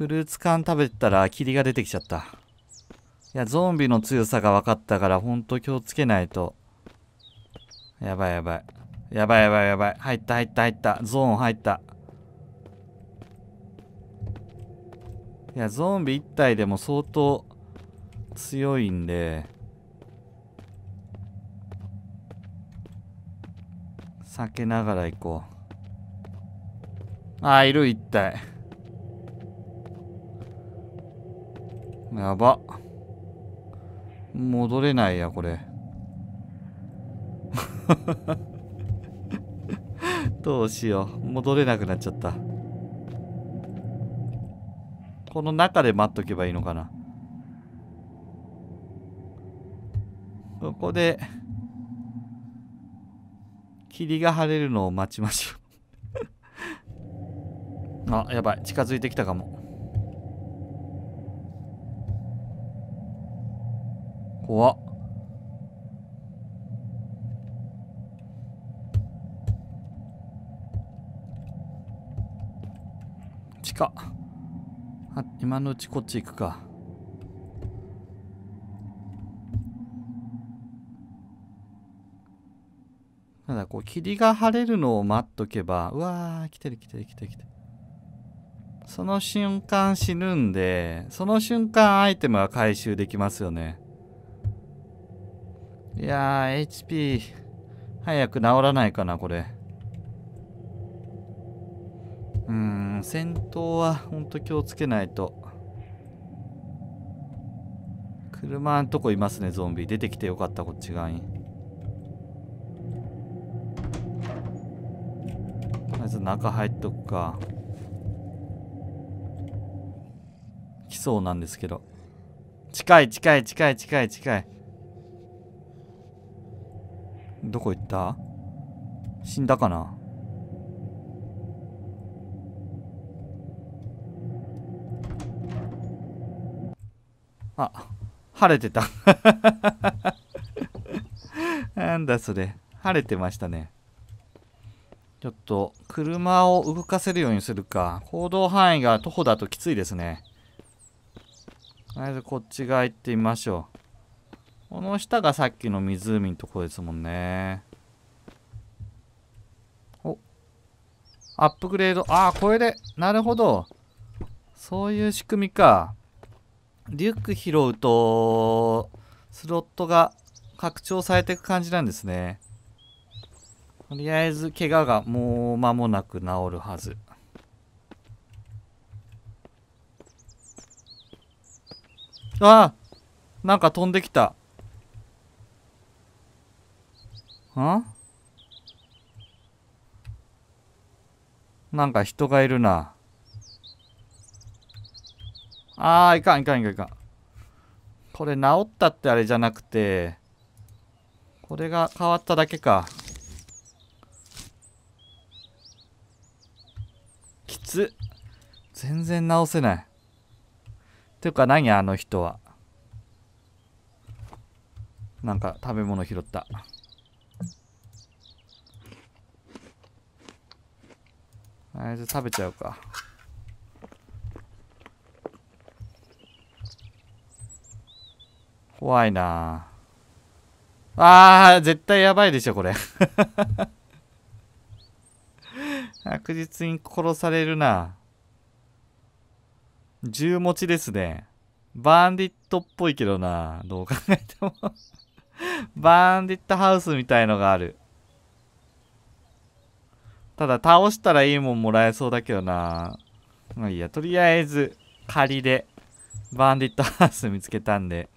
フルーツ缶食べたら霧が出てきちゃった。いや、ゾンビの強さが分かったから、ほんと気をつけないと。やばいやばい。やばいやばいやばい。入った入った入った。ゾーン入った。いや、ゾンビ一体でも相当強いんで。避けながら行こう。ああ、いる一体。やば。戻れないや、これ。どうしよう。戻れなくなっちゃった。この中で待っとけばいいのかな。ここで、霧が晴れるのを待ちましょう あ、やばい。近づいてきたかも。怖っあ今のうちこっち行くかただこう霧が晴れるのを待っとけばうわー来てる来てる来てる来てるその瞬間死ぬんで、その瞬間アイテムは回収できますよね。いやー、HP、早く治らないかな、これ。うん、戦闘はほんと気をつけないと。車んとこいますね、ゾンビ。出てきてよかった、こっち側に。とりあえず中入っとくか。来そうなんですけど。近い近い近い近い近い。どこ行った死んだかなあ晴れてた なんだそれ晴れてましたねちょっと車を動かせるようにするか行動範囲が徒歩だときついですねとりあえずこっち側行ってみましょうこの下がさっきの湖のとこですもんね。お。アップグレード。ああ、これで。なるほど。そういう仕組みか。リュック拾うと、スロットが拡張されていく感じなんですね。とりあえず、怪我がもう間もなく治るはず。ああなんか飛んできた。んなんか人がいるな。ああ、いかんいかんいかんいかん。これ治ったってあれじゃなくて、これが変わっただけか。きつ。全然治せない。ていうか何あの人は。なんか食べ物拾った。あいつ食べちゃうか怖いなあー絶対やばいでしょこれ 確実に殺されるな銃持ちですねバンディットっぽいけどなどう考えてもバンディットハウスみたいのがあるただ倒したらいいもんもらえそうだけどな。まあいいや、とりあえず仮でバンディットハウス見つけたんで。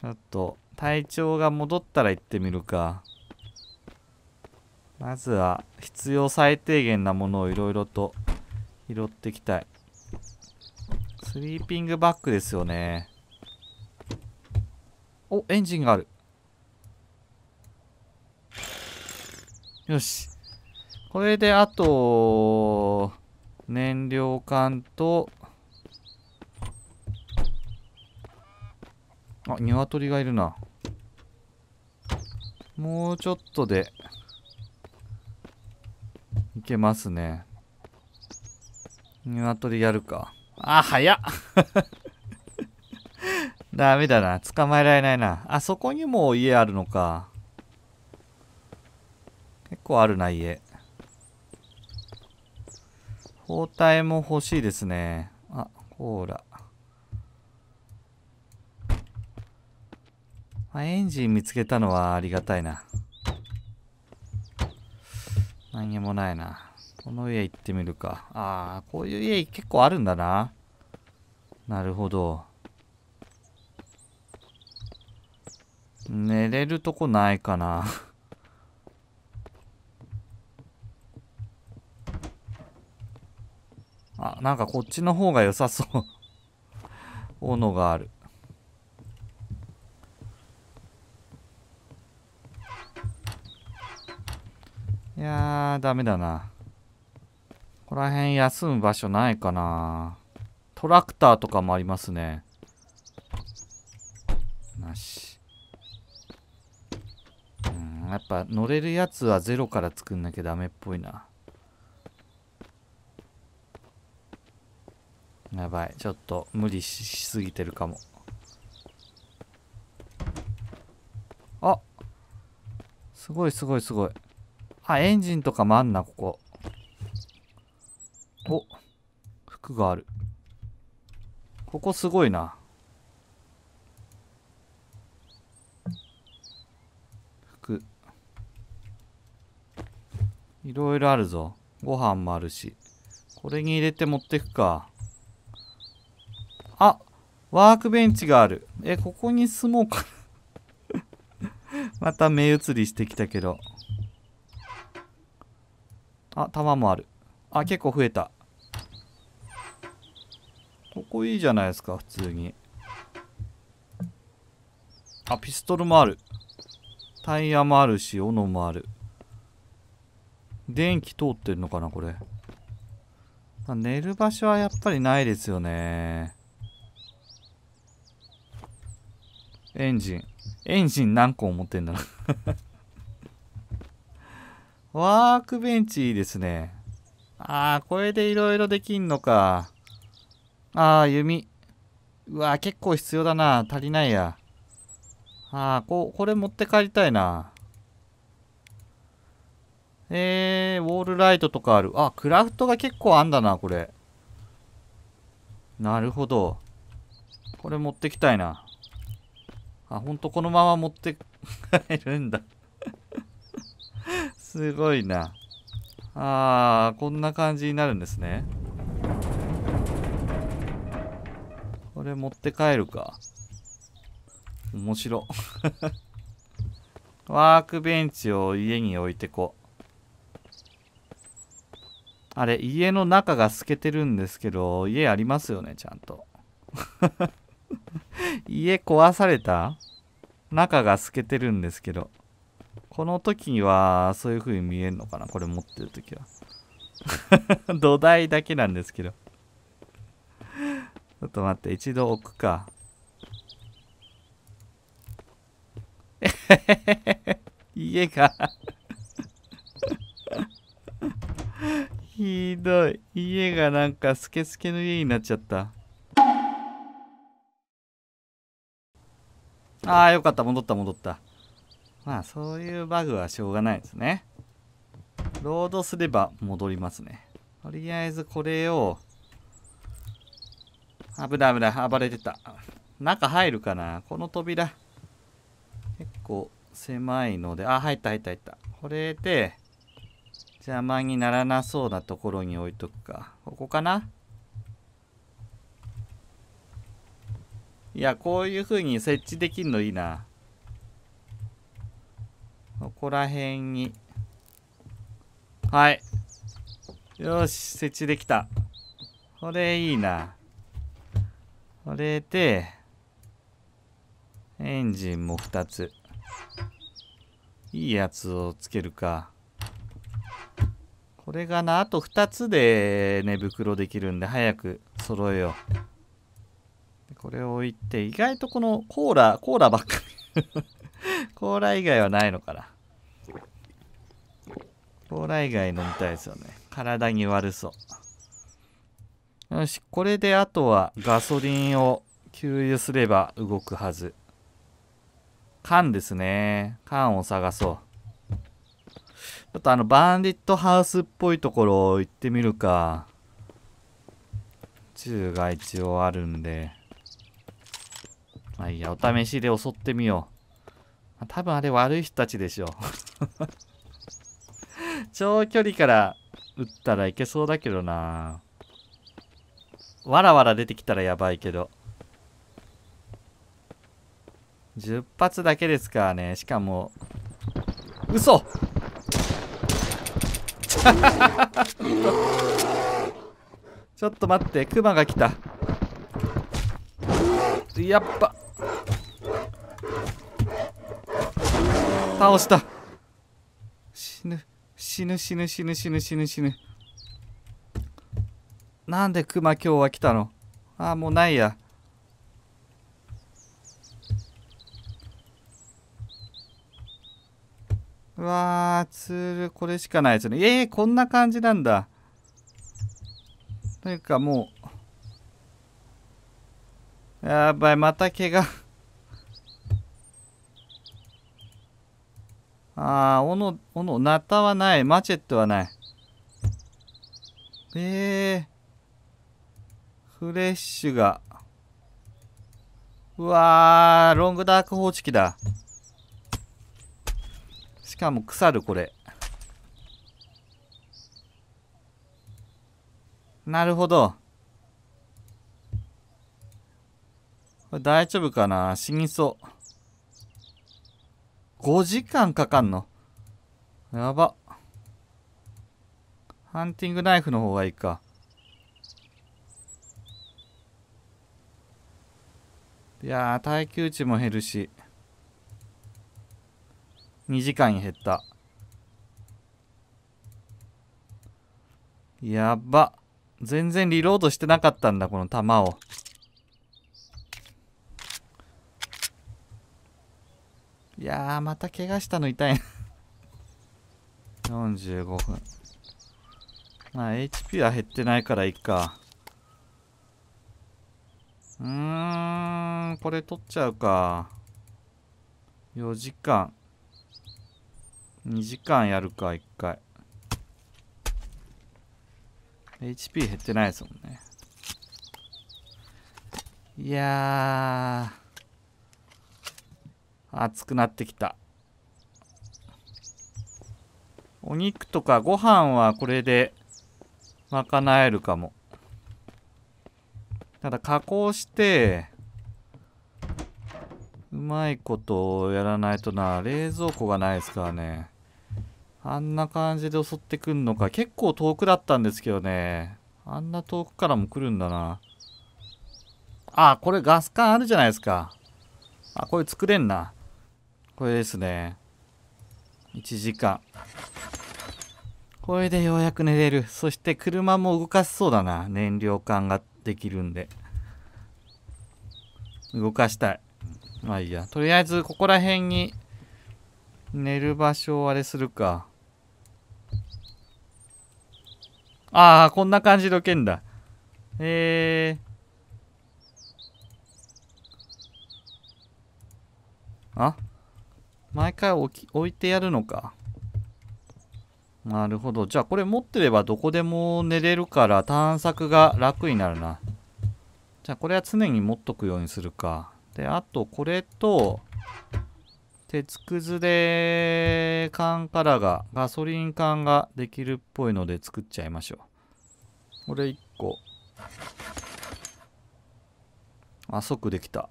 ちょっと体調が戻ったら行ってみるか。まずは必要最低限なものをいろいろと拾っていきたい。スリーピングバッグですよね。お、エンジンがある。よし。これであと、燃料缶と、あ、鶏がいるな。もうちょっとで、いけますね。鶏やるか。あ、早っ ダメだな。捕まえられないな。あそこにも家あるのか。結構あるな、家。包帯も欲しいですね。あ、ほら。あ、エンジン見つけたのはありがたいな。何にもないな。この家行ってみるか。ああ、こういう家結構あるんだな。なるほど。寝れるとこないかな。あ、なんかこっちの方が良さそう 斧がある。いやー、ダメだな。ここら辺休む場所ないかな。トラクターとかもありますね。なし。うん、やっぱ乗れるやつはゼロから作んなきゃダメっぽいな。やばいちょっと無理しすぎてるかもあすごいすごいすごいあエンジンとかもあんなここお服があるここすごいな服いろいろあるぞご飯もあるしこれに入れて持ってくかワークベンチがある。え、ここに住もうか また目移りしてきたけど。あ、玉もある。あ、結構増えた。ここいいじゃないですか、普通に。あ、ピストルもある。タイヤもあるし、斧もある。電気通ってんのかな、これ。寝る場所はやっぱりないですよね。エンジン。エンジン何個持ってんだろう ワークベンチいいですね。ああ、これでいろいろできんのか。ああ、弓。うわ結構必要だな。足りないや。ああ、こ、これ持って帰りたいな。えー、ウォールライトとかある。あ、クラフトが結構あんだな、これ。なるほど。これ持ってきたいな。あ、ほんとこのまま持って帰るんだ すごいな。あー、こんな感じになるんですね。これ持って帰るか。面白。ワークベンチを家に置いてこう。あれ、家の中が透けてるんですけど、家ありますよね、ちゃんと。家壊された中が透けてるんですけど。この時は、そういう風に見えるのかなこれ持ってる時は。土台だけなんですけど。ちょっと待って、一度置くか。家が ひどい。家がなんかスケスケの家になっちゃった。ああよかった戻った戻ったまあそういうバグはしょうがないですねロードすれば戻りますねとりあえずこれを危ない危ない暴れてた中入るかなこの扉結構狭いのであ入った入った入ったこれで邪魔にならなそうなところに置いとくかここかないや、こういう風に設置できるのいいな。ここら辺に。はい。よし、設置できた。これいいな。これで、エンジンも2つ。いいやつをつけるか。これがな、あと2つで寝袋できるんで、早く揃えよう。これを置いて、意外とこのコーラ、コーラばっかり コーラ以外はないのかな。コーラ以外飲みたいですよね。体に悪そう。よし、これであとはガソリンを給油すれば動くはず。缶ですね。缶を探そう。ちょっとあの、バンディットハウスっぽいところを行ってみるか。銃が一応あるんで。まあいいや、お試しで襲ってみよう。多分あれ悪い人たちでしょう。長距離から撃ったらいけそうだけどな。わらわら出てきたらやばいけど。10発だけですからね。しかも、嘘 ちょっと待って、クマが来た。やっぱ。倒した死ぬ死ぬ死ぬ死ぬ死ぬ死ぬ死ぬなんでクマ今日は来たのああもうないやうわーツールこれしかないですねえー、こんな感じなんだというかもうやばいまた怪我ああ、斧、斧、ナタはない。マチェットはない。ええー。フレッシュが。うわあ、ロングダーク放置機だ。しかも腐る、これ。なるほど。これ大丈夫かな死にそう。5時間かかんの。やば。ハンティングナイフの方がいいか。いやー、耐久値も減るし。2時間に減った。やば。全然リロードしてなかったんだ、この弾を。いやー、また怪我したの痛いな45 分。まあ、HP は減ってないからいいか。うーん、これ取っちゃうか。4時間。2時間やるか、1回。HP 減ってないですもんね。いやー。暑くなってきたお肉とかご飯はこれで賄えるかもただ加工してうまいことをやらないとな冷蔵庫がないですからねあんな感じで襲ってくんのか結構遠くだったんですけどねあんな遠くからも来るんだなあこれガス管あるじゃないですかあこれ作れんなこれですね1時間これでようやく寝れるそして車も動かしそうだな燃料管ができるんで動かしたいまあいいやとりあえずここら辺に寝る場所をあれするかああこんな感じで置けんだえーあ毎回置き置いてやるのか。なるほど。じゃあこれ持ってればどこでも寝れるから探索が楽になるな。じゃあこれは常に持っとくようにするか。で、あとこれと、鉄くずで缶からが、ガソリン缶ができるっぽいので作っちゃいましょう。これ1個。あ、即できた。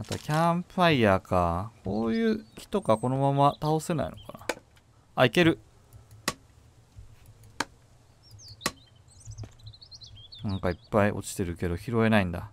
あと、キャンプファイヤーか。こういう木とかこのまま倒せないのかな。あ、いける。なんかいっぱい落ちてるけど拾えないんだ。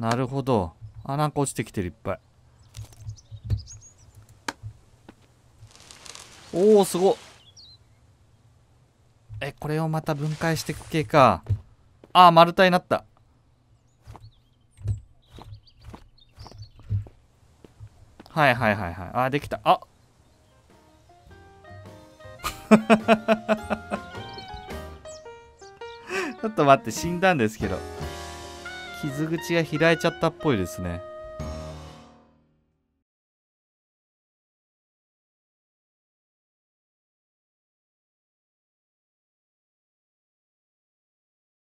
なるほど。あ、なんか落ちてきてるいっぱい。おお、すごえ、これをまた分解していく系か。ああ、丸太になった。はいはいはいはいあできたあ ちょっと待って死んだんですけど傷口が開いちゃったっぽいですね